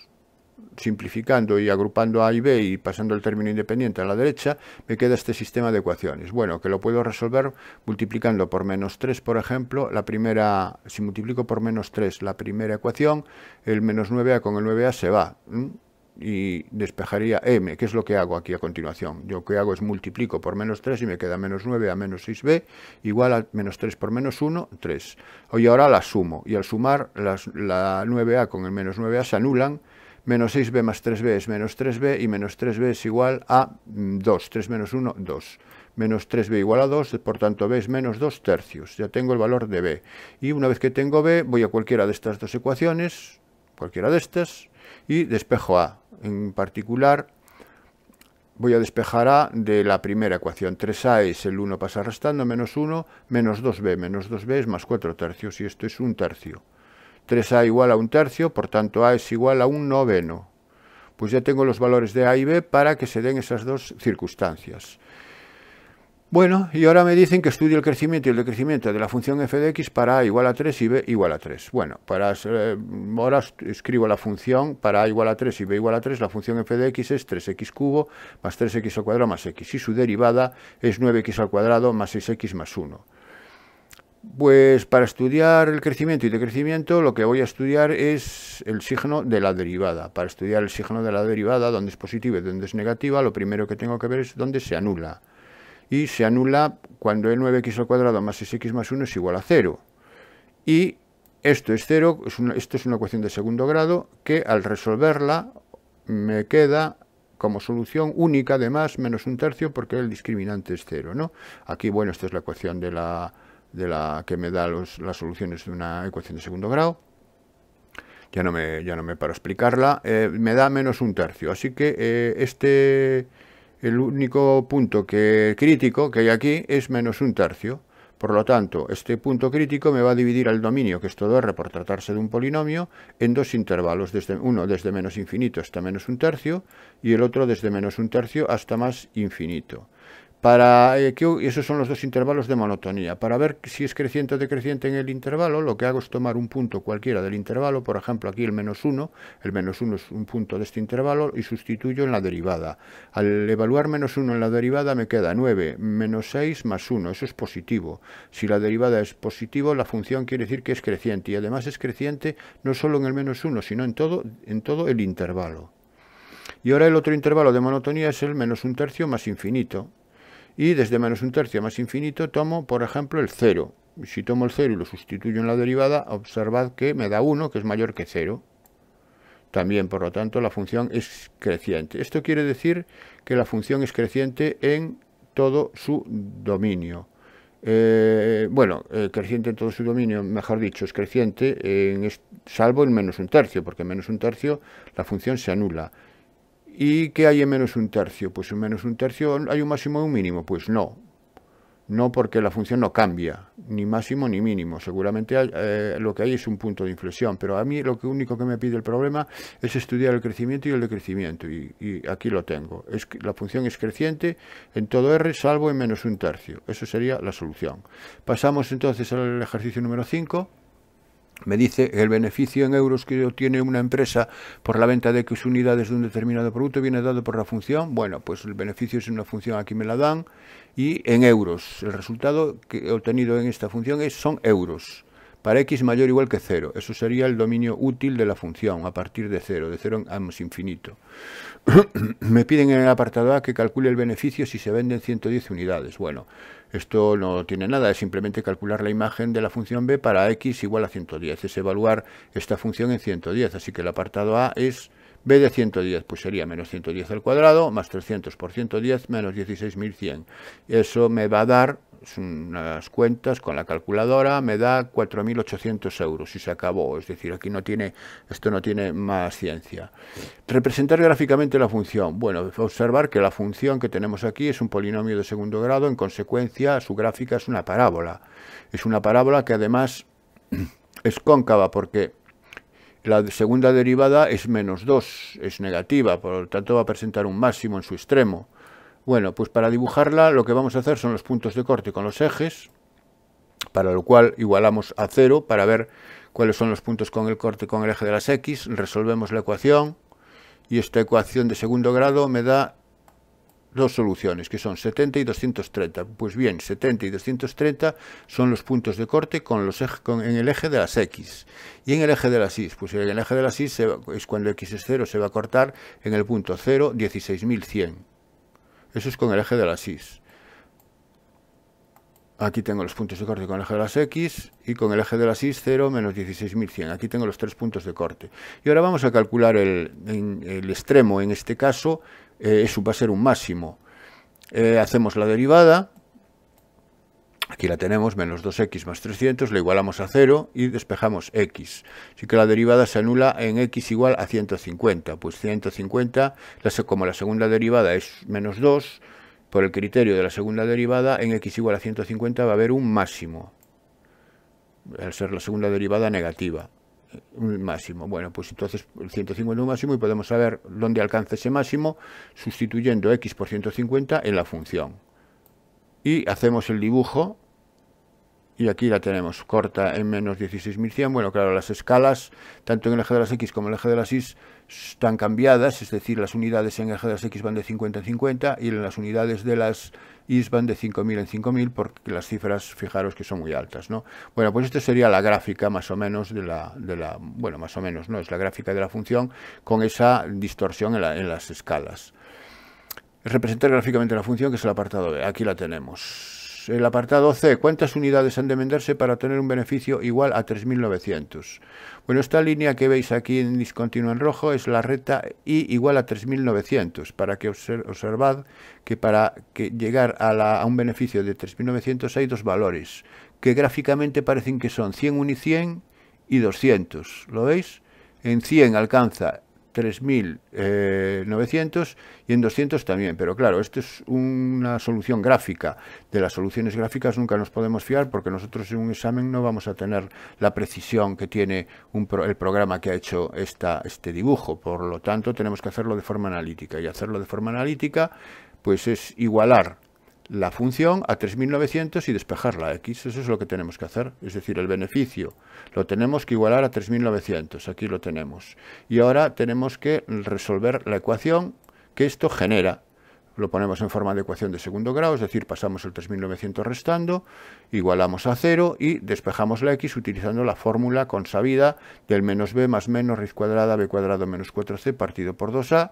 simplificando y agrupando A y B y pasando el término independiente a la derecha, me queda este sistema de ecuaciones. Bueno, que lo puedo resolver multiplicando por menos 3, por ejemplo, la primera, si multiplico por menos 3 la primera ecuación, el menos 9A con el 9A se va. y despejaría m, que es lo que hago aquí a continuación. Yo lo que hago es multiplico por menos 3 y me queda menos 9 a menos 6b, igual a menos 3 por menos 1, 3. Y ahora la sumo, y al sumar las, la 9a con el menos 9a se anulan, menos 6b más 3b es menos 3b y menos 3b es igual a 2, mm, 3 menos 1, 2. Menos 3b igual a 2, por tanto b es menos 2 tercios. Ya tengo el valor de b. Y una vez que tengo b, voy a cualquiera de estas dos ecuaciones, cualquiera de estas, y despejo a. En particular, voy a despejar a de la primera ecuación. 3a es el 1 pasa arrastrando, menos 1, menos 2b. Menos 2b es más 4 tercios y esto es 1 tercio. 3A igual a un tercio, por tanto A es igual a un noveno. Pues ya tengo los valores de A y B para que se den esas dos circunstancias. Bueno, y ahora me dicen que estudio el crecimiento y el decrecimiento de la función f de x para a igual a 3 y b igual a 3. Bueno, para, eh, ahora escribo la función para a igual a 3 y b igual a 3. La función f de x es 3x cubo más 3x al cuadrado más x. Y su derivada es 9x al cuadrado más 6x más 1. Pues para estudiar el crecimiento y decrecimiento lo que voy a estudiar es el signo de la derivada. Para estudiar el signo de la derivada, donde es positiva y donde es negativa, lo primero que tengo que ver es dónde se anula. Y se anula cuando el 9x al cuadrado más 6x más 1 es igual a 0. Y esto es 0, esto es una ecuación de segundo grado que al resolverla me queda como solución única de más menos un tercio porque el discriminante es 0. ¿no? Aquí, bueno, esta es la ecuación de la de la que me da las soluciones de una ecuación de segundo grado. Ya no me, ya no me paro a explicarla. Eh, me da menos un tercio. Así que eh, este, el único punto que, crítico que hay aquí es menos un tercio. Por lo tanto, este punto crítico me va a dividir el dominio, que es todo R por tratarse de un polinomio, en dos intervalos, desde, uno desde menos infinito hasta menos un tercio y el otro desde menos un tercio hasta más infinito. Para, eh, que, esos son los dos intervalos de monotonía. Para ver si es creciente o decreciente en el intervalo, lo que hago es tomar un punto cualquiera del intervalo, por ejemplo aquí el menos 1, el menos 1 es un punto de este intervalo y sustituyo en la derivada. Al evaluar menos 1 en la derivada me queda 9 menos 6 más 1, eso es positivo. Si la derivada es positivo, la función quiere decir que es creciente y además es creciente no solo en el menos 1, sino en todo, en todo el intervalo. Y ahora el otro intervalo de monotonía es el menos un tercio más infinito y desde menos un tercio más infinito tomo, por ejemplo, el 0. Si tomo el 0 y lo sustituyo en la derivada, observad que me da 1, que es mayor que 0. También, por lo tanto, la función es creciente. Esto quiere decir que la función es creciente en todo su dominio. Eh, bueno, eh, creciente en todo su dominio, mejor dicho, es creciente, en, salvo en menos un tercio, porque en menos un tercio la función se anula. ¿Y qué hay en menos un tercio? Pues en menos un tercio hay un máximo y un mínimo. Pues no, no porque la función no cambia, ni máximo ni mínimo. Seguramente eh, lo que hay es un punto de inflexión, pero a mí lo que único que me pide el problema es estudiar el crecimiento y el decrecimiento, y, aquí lo tengo. Es que la función es creciente en todo R, salvo en menos un tercio. Eso sería la solución. Pasamos entonces al ejercicio número 5 me dice el beneficio en euros que obtiene una empresa por la venta de X unidades de un determinado producto viene dado por la función. Bueno, pues el beneficio es una función, aquí me la dan, y en euros. El resultado que he obtenido en esta función es, son euros. Para x mayor o igual que cero. Eso sería el dominio útil de la función a partir de cero, de 0 a infinito. me piden en el apartado A que calcule el beneficio si se venden 110 unidades. Bueno, esto no tiene nada, es simplemente calcular la imagen de la función b para x igual a 110. Es evaluar esta función en 110, así que el apartado A es b de 110, pues sería menos 110 al cuadrado, más 300 por 110, menos 16.100. Eso me va a dar unas cuentas con la calculadora, me da 4.800 euros y se acabó. Es decir, aquí no tiene, esto no tiene más ciencia. Representar gráficamente la función. Bueno, observar que la función que tenemos aquí es un polinomio de segundo grado, en consecuencia su gráfica es una parábola. Es una parábola que además es cóncava porque la segunda derivada es menos 2, es negativa, por lo tanto va a presentar un máximo en su extremo. Bueno, pues para dibujarla lo que vamos a hacer son los puntos de corte con los ejes, para lo cual igualamos a cero para ver cuáles son los puntos con el corte con el eje de las X, resolvemos la ecuación y esta ecuación de segundo grado me da dos soluciones, que son 70 y 230. Pues bien, 70 y 230 son los puntos de corte con los en el eje de las X. Y en el eje de las Y, pues en el eje de las Y es cuando X es 0, se va a cortar en el punto 0, 16.100. Eso es con el eje de las Y. Aquí tengo los puntos de corte con el eje de las X y con el eje de las Y 0 menos 16.100. Aquí tengo los tres puntos de corte. Y ahora vamos a calcular el, extremo. En este caso eh, eso va a ser un máximo. Eh, hacemos la derivada Aquí la tenemos, menos 2x más 300, la igualamos a 0 y despejamos x. Así que la derivada se anula en x igual a 150. Pues 150, como la segunda derivada es menos 2, por el criterio de la segunda derivada, en x igual a 150 va a haber un máximo. Al ser la segunda derivada negativa. Un máximo. Bueno, pues entonces el 150 es un máximo y podemos saber dónde alcanza ese máximo sustituyendo x por 150 en la función y hacemos el dibujo y aquí la tenemos, corta en menos 16.100. Bueno, claro, las escalas, tanto en el eje de las X como en el eje de las Y, están cambiadas, es decir, las unidades en el eje de las X van de 50 en 50 y en las unidades de las Y van de 5.000 en 5.000 porque las cifras, fijaros que son muy altas, ¿no? Bueno, pues esta sería la gráfica más o menos de la, bueno, más o menos, ¿no? Es la gráfica de la función con esa distorsión en las escalas representar gráficamente la función que es el apartado B. Aquí la tenemos. El apartado C, ¿cuántas unidades han de venderse para tener un beneficio igual a 3.900? Bueno, esta línea que veis aquí en discontinuo en rojo es la recta I igual a 3.900, para que observad que para llegar a, a un beneficio de 3.900 hay dos valores, que gráficamente parecen que son 100, 1 y 100 y 200. ¿Lo veis? En 100 alcanza 3.900 eh, y en 200 también. Pero claro, esto es una solución gráfica. De las soluciones gráficas nunca nos podemos fiar porque nosotros en un examen no vamos a tener la precisión que tiene el programa que ha hecho este dibujo. Por lo tanto, tenemos que hacerlo de forma analítica. Y hacerlo de forma analítica pues es igualar la función a 3.900 y despejar la x. Eso es lo que tenemos que hacer. Es decir, el beneficio lo tenemos que igualar a 3.900. Aquí lo tenemos. Y ahora tenemos que resolver la ecuación que esto genera. Lo ponemos en forma de ecuación de segundo grado, es decir, pasamos el 3.900 restando, igualamos a 0 y despejamos la x utilizando la fórmula consabida del menos b más menos raíz cuadrada b cuadrado menos 4c partido por 2a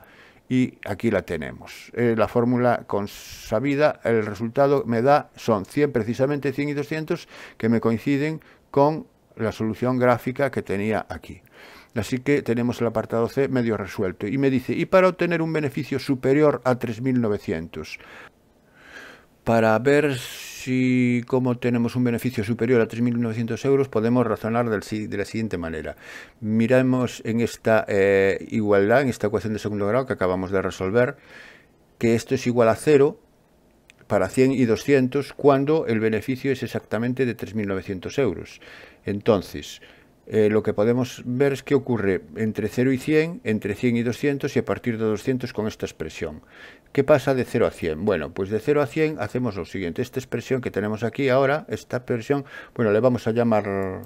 y aquí la tenemos. Eh, la fórmula consabida, el resultado me da, son 100, precisamente 100 y 200, que me coinciden con la solución gráfica que tenía aquí. Así que tenemos el apartado C medio resuelto. Y me dice, y para obtener un beneficio superior a 3.900, para ver y como tenemos un beneficio superior a 3.900 euros, podemos razonar de la siguiente manera. Miramos en esta eh, igualdad, en esta ecuación de segundo grado que acabamos de resolver, que esto es igual a cero para 100 y 200 cuando el beneficio es exactamente de 3.900 euros. Entonces, eh, lo que podemos ver es qué ocurre entre 0 y 100, entre 100 y 200 y a partir de 200 con esta expresión. ¿Qué pasa de 0 a 100? Bueno, pues de 0 a 100 hacemos lo siguiente. Esta expresión que tenemos aquí ahora, esta expresión, bueno, le vamos a llamar,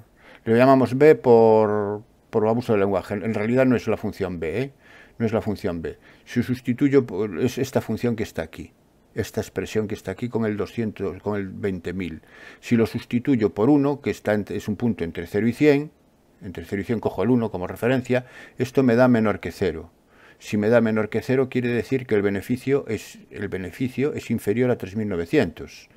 le llamamos b por, por abuso de lenguaje. En realidad no es la función b, ¿eh? no es la función b. Si sustituyo, es esta función que está aquí esta expresión que está aquí con el 200, con el 20.000. Si lo sustituyo por 1, que está, es un punto entre 0 y 100, entre 0 y 100 cojo el 1 como referencia, esto me da menor que 0. Si me da menor que 0 quiere decir que el beneficio es, el beneficio es inferior a 3.900.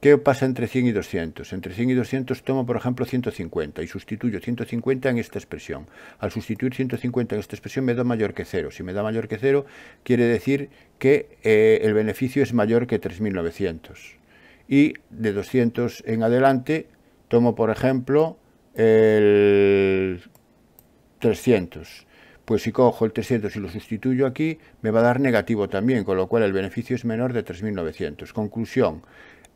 ¿Qué pasa entre 100 y 200? Entre 100 y 200 tomo, por ejemplo, 150 y sustituyo 150 en esta expresión. Al sustituir 150 en esta expresión me da mayor que 0. Si me da mayor que 0 quiere decir que eh, el beneficio es mayor que 3.900. Y de 200 en adelante tomo, por ejemplo, el 300. Pues si cojo el 300 y lo sustituyo aquí, me va a dar negativo también, con lo cual el beneficio es menor de 3.900. Conclusión,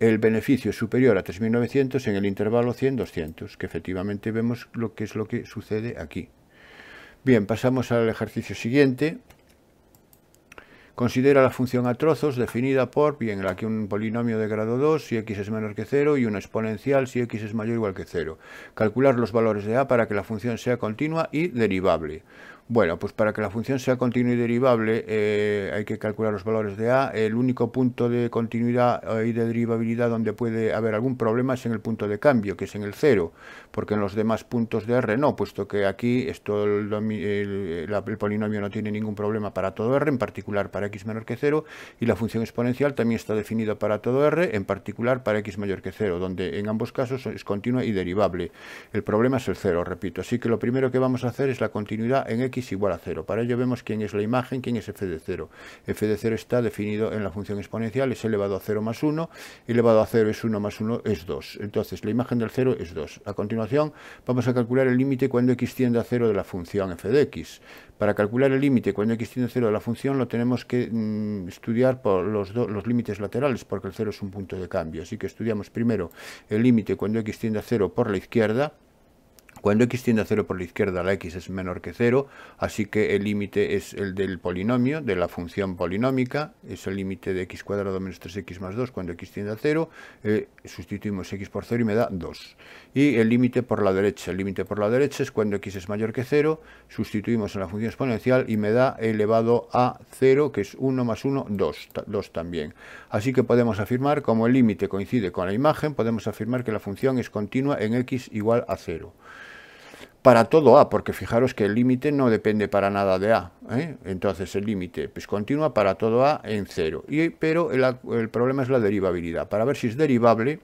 el beneficio es superior a 3.900 en el intervalo 100-200, que efectivamente vemos lo que es lo que sucede aquí. Bien, pasamos al ejercicio siguiente. Considera la función a trozos definida por, bien, que un polinomio de grado 2 si x es menor que 0 y una exponencial si x es mayor o igual que 0. Calcular los valores de a para que la función sea continua y derivable. Bueno, pues para que la función sea continua y derivable eh, hay que calcular los valores de A. El único punto de continuidad eh, y de derivabilidad donde puede haber algún problema es en el punto de cambio, que es en el 0, porque en los demás puntos de R no, puesto que aquí esto el, polinomio no tiene ningún problema para todo R, en particular para x menor que 0, y la función exponencial también está definida para todo R, en particular para x mayor que 0, donde en ambos casos es continua y derivable. El problema es el 0, repito. Así que lo primero que vamos a hacer es la continuidad en x igual a 0. Para ello vemos quién es la imagen, quién es f de 0. f de 0 está definido en la función exponencial, es elevado a 0 más 1, elevado a 0 es 1 más 1 es 2. Entonces la imagen del 0 es 2. A continuación vamos a calcular el límite cuando x tiende a 0 de la función f de x. Para calcular el límite cuando x tiende a 0 de la función lo tenemos que mm, estudiar por los, los límites laterales, porque el 0 es un punto de cambio. Así que estudiamos primero el límite cuando x tiende a 0 por la izquierda, cuando x tiende a 0 por la izquierda, la x es menor que 0, así que el límite es el del polinomio, de la función polinómica, es el límite de x cuadrado menos 3x más 2 cuando x tiende a 0, eh, sustituimos x por 0 y me da 2. Y el límite por la derecha, el límite por la derecha es cuando x es mayor que 0, sustituimos en la función exponencial y me da elevado a 0, que es 1 más 1, 2, 2 también. Así que podemos afirmar, como el límite coincide con la imagen, podemos afirmar que la función es continua en x igual a 0 para todo A, porque fijaros que el límite no depende para nada de A. ¿eh? Entonces el límite pues, continua para todo A en cero. pero el, problema es la derivabilidad. Para ver si es derivable,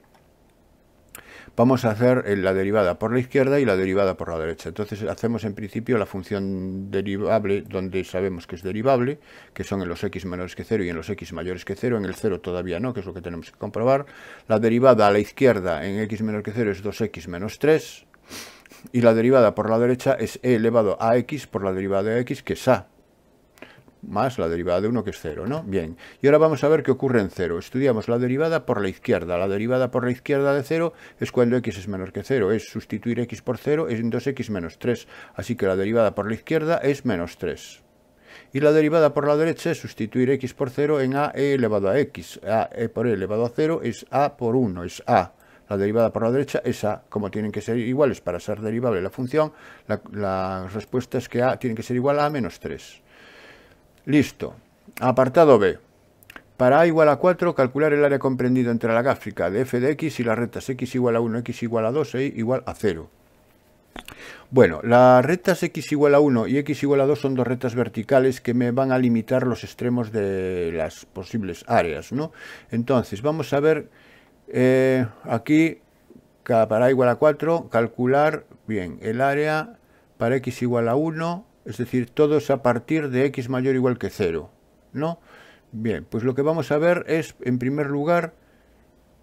vamos a hacer eh, la derivada por la izquierda y la derivada por la derecha. Entonces hacemos en principio la función derivable donde sabemos que es derivable, que son en los x menores que cero y en los x mayores que 0. En el 0 todavía no, que es lo que tenemos que comprobar. La derivada a la izquierda en x menor que 0 es 2x menos 3 y la derivada por la derecha es e elevado a x por la derivada de x, que es a, más la derivada de 1, que es 0, ¿no? Bien, y ahora vamos a ver qué ocurre en 0. Estudiamos la derivada por la izquierda. La derivada por la izquierda de 0 es cuando x es menor que 0. Es sustituir x por 0, es 2x menos 3. Así que la derivada por la izquierda es menos 3. Y la derivada por la derecha es sustituir x por 0 en a e elevado a x. a e por e elevado a 0 es a por 1, es a la derivada por la derecha, esa, como tienen que ser iguales para ser derivable la función, la, respuesta es que A tiene que ser igual a, a menos 3. Listo. Apartado B. Para A igual a 4, calcular el área comprendido entre la gráfica de f de x y las retas x igual a 1, x igual a 2 e y igual a 0. Bueno, las retas x igual a 1 y x igual a 2 son dos retas verticales que me van a limitar los extremos de las posibles áreas, ¿no? Entonces, vamos a ver eh, aquí, para igual a 4, calcular bien el área para x igual a 1, es decir, es a partir de x mayor o igual que 0, ¿no? Bien, pues lo que vamos a ver es, en primer lugar,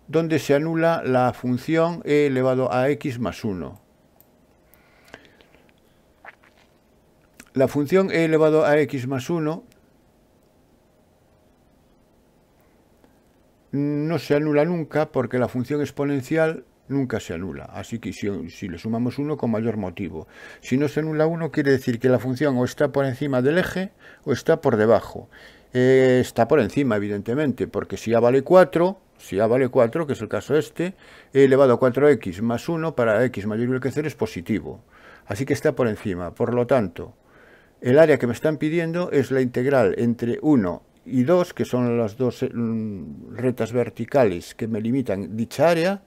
dónde se anula la función e elevado a x más 1. La función e elevado a x más 1 no se anula nunca porque la función exponencial nunca se anula. Así que si, le sumamos 1 con mayor motivo. Si no se anula 1 quiere decir que la función o está por encima del eje o está por debajo. Eh, está por encima, evidentemente, porque si A vale 4, si A vale 4, que es el caso este, e elevado a 4x más 1 para x mayor igual que 0 es positivo. Así que está por encima. Por lo tanto, el área que me están pidiendo es la integral entre 1 y 2, que son las dos eh, mm, retas verticales que me limitan dicha área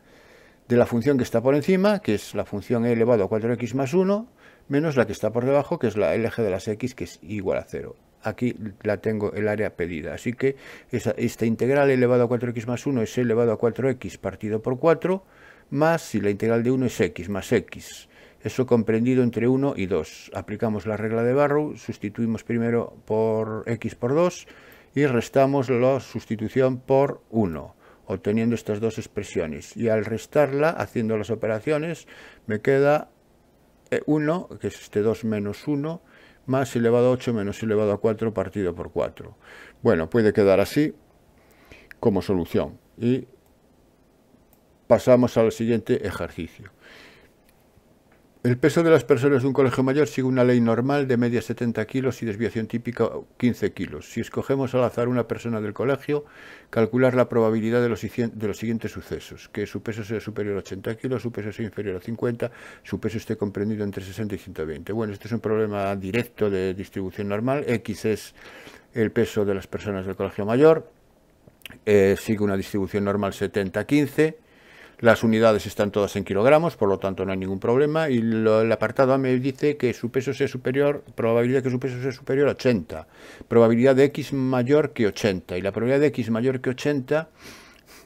de la función que está por encima, que es la función e elevado a 4x más 1, menos la que está por debajo, que es la eje de las x, que es igual a 0. Aquí la tengo el área pedida, así que esta integral elevado a 4x más 1 es elevado a 4x partido por 4, más si la integral de 1 es x más x. Eso comprendido entre 1 y 2. Aplicamos la regla de Barrow, sustituimos primero por x por 2, y restamos la sustitución por 1, obteniendo estas dos expresiones. Y al restarla, haciendo las operaciones, me queda 1, eh, que es este 2 menos 1, más elevado a 8 menos elevado a 4 partido por 4. Bueno, puede quedar así como solución. Y pasamos al siguiente ejercicio. El peso de las personas de un colegio mayor sigue una ley normal de media 70 kilos y desviación típica 15 kilos. Si escogemos al azar una persona del colegio, calcular la probabilidad de los, de los siguientes sucesos. Que su peso sea superior a 80 kilos, su peso sea inferior a 50, su peso esté comprendido entre 60 y 120. Bueno, este es un problema directo de distribución normal. X es el peso de las personas del colegio mayor. Eh, sigue una distribución normal 70-15 las unidades están todas en kilogramos, por lo tanto no hay ningún problema. Y el apartado A me dice que su peso sea superior, probabilidad que su peso sea superior a 80, probabilidad de X mayor que 80. Y la probabilidad de X mayor que 80,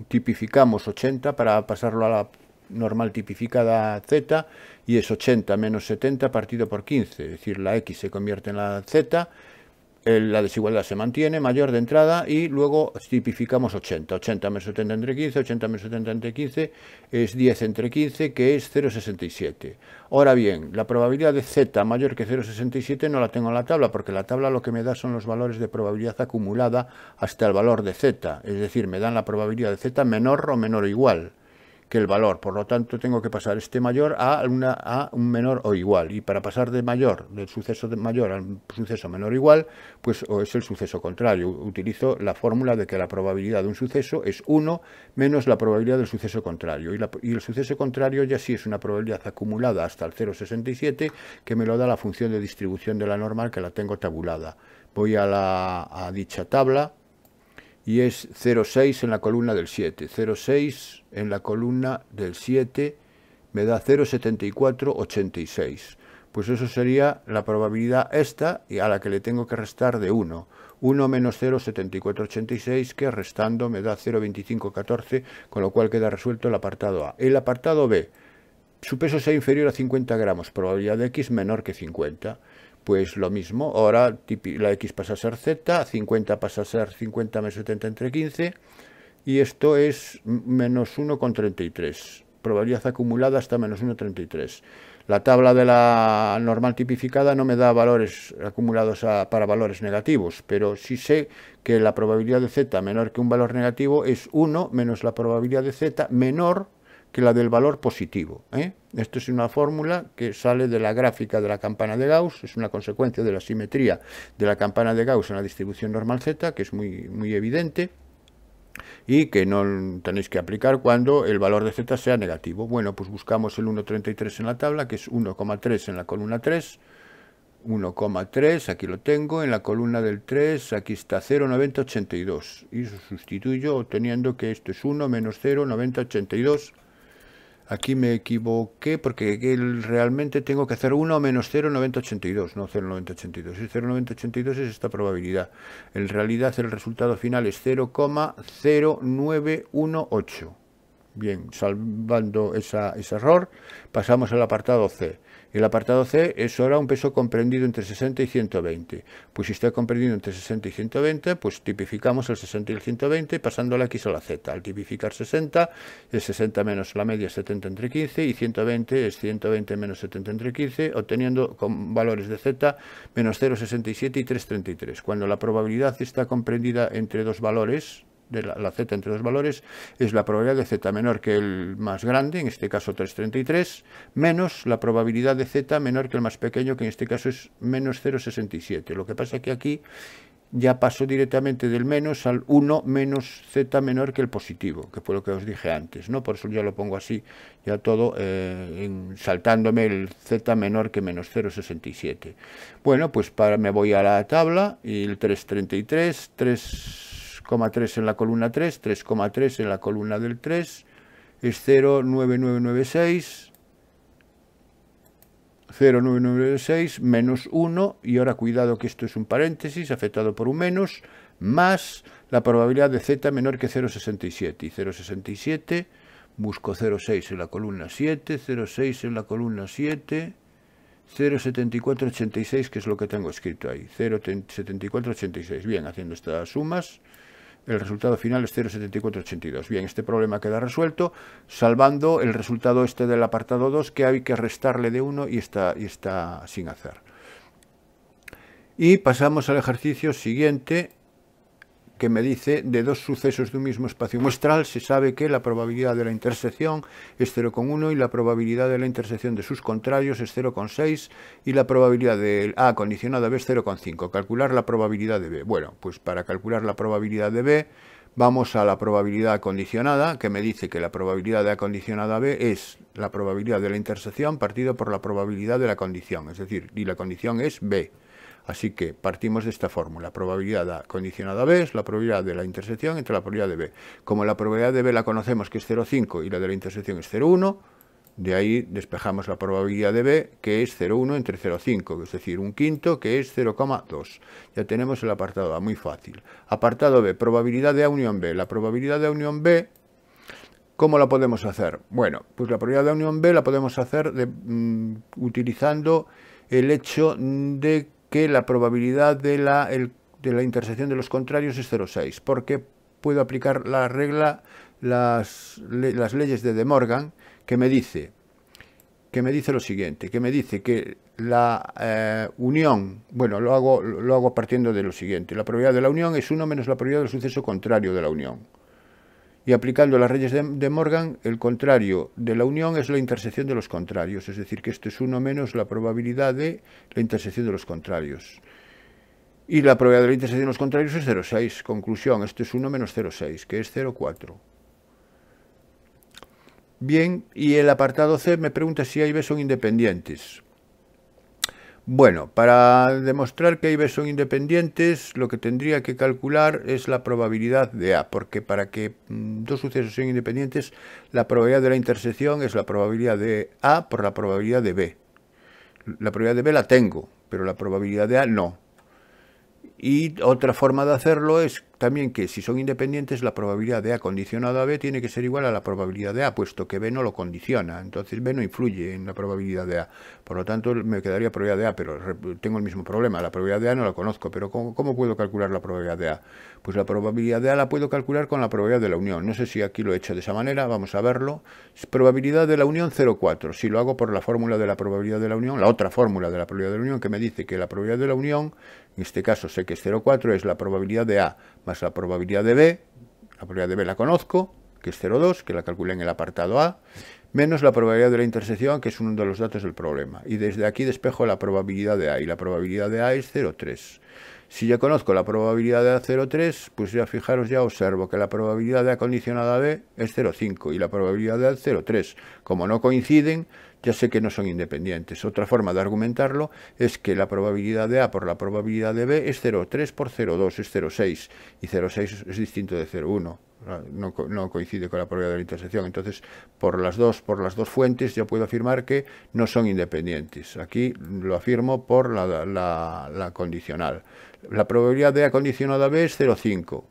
tipificamos 80 para pasarlo a la normal tipificada Z y es 80 menos 70 partido por 15, es decir, la X se convierte en la Z la desigualdad se mantiene, mayor de entrada y luego tipificamos 80. 80 menos 70 entre 15, 80 menos 70 entre 15 es 10 entre 15, que es 0,67. Ahora bien, la probabilidad de z mayor que 0,67 no la tengo en la tabla, porque la tabla lo que me da son los valores de probabilidad acumulada hasta el valor de z, es decir, me dan la probabilidad de z menor o menor o igual que el valor. Por lo tanto, tengo que pasar este mayor a, una, a un menor o igual. Y para pasar de mayor, del suceso mayor al suceso menor o igual, pues es el suceso contrario. Utilizo la fórmula de que la probabilidad de un suceso es 1 menos la probabilidad del suceso contrario. Y, el suceso contrario ya sí es una probabilidad acumulada hasta el 0,67 que me lo da la función de distribución de la normal que la tengo tabulada. Voy a, la, a dicha tabla y es 0,6 en la columna del 7. 0,6 en la columna del 7 me da 0,7486. Pues eso sería la probabilidad esta y a la que le tengo que restar de 1. 1 menos 0,7486 que restando me da 0,2514, con lo cual queda resuelto el apartado A. El apartado B, su peso sea inferior a 50 gramos, probabilidad de X menor que 50. Pues lo mismo, ahora la X pasa a ser Z, 50 pasa a ser 50 menos 70 entre 15, y esto es menos 1,33. Probabilidad acumulada hasta menos 1,33. La tabla de la normal tipificada no me da valores acumulados para valores negativos, pero sí sé que la probabilidad de z menor que un valor negativo es 1 menos la probabilidad de z menor que la del valor positivo. ¿eh? Esto es una fórmula que sale de la gráfica de la campana de Gauss, es una consecuencia de la simetría de la campana de Gauss en la distribución normal z, que es muy, muy evidente y que no tenéis que aplicar cuando el valor de z sea negativo. Bueno, pues buscamos el 1,33 en la tabla, que es 1,3 en la columna 3, 1,3, aquí lo tengo, en la columna del 3, aquí está 0,9082, y sustituyo obteniendo que esto es 1 menos 0,9082, Aquí me equivoqué porque realmente tengo que hacer 1 menos 0,9082, no 0,982. Y dos es esta probabilidad. En realidad el resultado final es 0,0918. Bien, salvando ese error, pasamos al apartado C. El apartado C es ahora un peso comprendido entre 60 y 120. Pues si está comprendido entre 60 y 120, pues tipificamos el 60 y el 120 pasando la X a la Z. Al tipificar 60 es 60 menos la media 70 entre 15 y 120 es 120 menos 70 entre 15, obteniendo con valores de Z menos 0,67 y 3,33. Cuando la probabilidad está comprendida entre dos valores, de la, z entre dos valores es la probabilidad de z menor que el más grande, en este caso 333, menos la probabilidad de z menor que el más pequeño, que en este caso es menos 0,67. Lo que pasa que aquí ya paso directamente del menos al 1 menos z menor que el positivo, que fue lo que os dije antes, ¿no? Por eso ya lo pongo así, ya todo eh, saltándome el z menor que menos 0,67. Bueno, pues para, me voy a la tabla y el 333, 3... 3,3 en la columna 3, 3,3 en la columna del 3, es 0,9996, 0,9996, menos 1, y ahora cuidado que esto es un paréntesis afectado por un menos, más la probabilidad de z menor que 0,67, y 0,67, busco 0,6 en la columna 7, 0,6 en la columna 7, 0,7486, que es lo que tengo escrito ahí, 0,7486. Bien, haciendo estas sumas, el resultado final es 0,7482. Bien, este problema queda resuelto, salvando el resultado este del apartado 2, que hay que restarle de 1 y está, y está sin hacer. Y pasamos al ejercicio siguiente, que me dice de dos sucesos de un mismo espacio muestral se sabe que la probabilidad de la intersección es 0,1 y la probabilidad de la intersección de sus contrarios es 0,6 y la probabilidad de A condicionada B es 0,5. Calcular la probabilidad de B. Bueno, pues para calcular la probabilidad de B vamos a la probabilidad condicionada, que me dice que la probabilidad de A acondicionada B es la probabilidad de la intersección partido por la probabilidad de la condición, es decir, y la condición es B. Así que partimos de esta fórmula, probabilidad condicionada a B es la probabilidad de la intersección entre la probabilidad de B. Como la probabilidad de B la conocemos que es 0,5 y la de la intersección es 0,1, de ahí despejamos la probabilidad de B que es 0,1 entre 0,5, es decir, un quinto que es 0,2. Ya tenemos el apartado A, muy fácil. Apartado B, probabilidad de A unión B. La probabilidad de A unión B ¿Cómo la podemos hacer? Bueno, pues la probabilidad de A unión B la podemos hacer mm, utilizando el hecho de que la probabilidad de la, de la intersección de los contrarios es 0,6, porque puedo aplicar la regla, las, las leyes de De Morgan, que me dice que me dice lo siguiente, que me dice que la eh, unión, bueno, lo hago, lo hago partiendo de lo siguiente, la probabilidad de la unión es 1 menos la probabilidad del suceso contrario de la unión y aplicando las leyes de, Morgan, el contrario de la unión es la intersección de los contrarios, es decir, que esto es uno menos la probabilidad de la intersección de los contrarios. Y la probabilidad de la intersección de los contrarios es 0,6. Conclusión, esto es 1 menos 0,6, que es 0,4. Bien, y el apartado C me pregunta si A y B son independientes. Bueno, para demostrar que A y B son independientes, lo que tendría que calcular es la probabilidad de A, porque para que mm, dos sucesos sean independientes, la probabilidad de la intersección es la probabilidad de A por la probabilidad de B. La probabilidad de B la tengo, pero la probabilidad de A no. Y otra forma de hacerlo es también que si son independientes la probabilidad de A condicionado a B tiene que ser igual a la probabilidad de A, puesto que B no lo condiciona, entonces B no influye en la probabilidad de A. Por lo tanto, me quedaría probabilidad de A, pero tengo el mismo problema, la probabilidad de A no la conozco, pero ¿cómo, puedo calcular la probabilidad de A? Pues la probabilidad de A la puedo calcular con la probabilidad de la unión, no sé si aquí lo he hecho de esa manera, vamos a verlo. Probabilidad de la unión 0,4, si lo hago por la fórmula de la probabilidad de la unión, la otra fórmula de la probabilidad de la unión que me dice que la probabilidad de la unión, en este caso sé que es 0,4, es la probabilidad de A más la probabilidad de B, la probabilidad de B la conozco, que es 0,2, que la calculé en el apartado A, menos la probabilidad de la intersección, que es uno de los datos del problema. Y desde aquí despejo la probabilidad de A, y la probabilidad de A es 0,3. Si ya conozco la probabilidad de A 0,3, pues ya fijaros, ya observo que la probabilidad de A condicionada a B es 0,5 y la probabilidad de A 0,3. Como no coinciden, ya sé que no son independientes. Otra forma de argumentarlo es que la probabilidad de A por la probabilidad de B es 0,3 por 0,2, es 0,6, y 0,6 es distinto de 0,1. Ah, no, no, coincide con la probabilidad de la intersección. Entonces, por las, dos, por las dos fuentes yo puedo afirmar que no son independientes. Aquí lo afirmo por la, la condicional. La probabilidad de A condicionada a B es 0,5.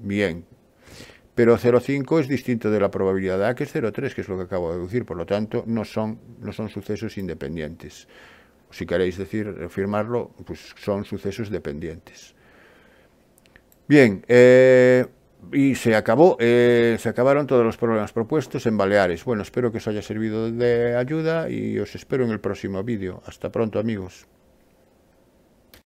Bien, pero 0,5 es distinto de la probabilidad A, que es 0,3, que es lo que acabo de deducir. Por lo tanto, no son, no son sucesos independientes. Si queréis decir, afirmarlo, pues son sucesos dependientes. Bien, eh, y se acabó, eh, se acabaron todos los problemas propuestos en Baleares. Bueno, espero que os haya servido de ayuda y os espero en el próximo vídeo. Hasta pronto, amigos.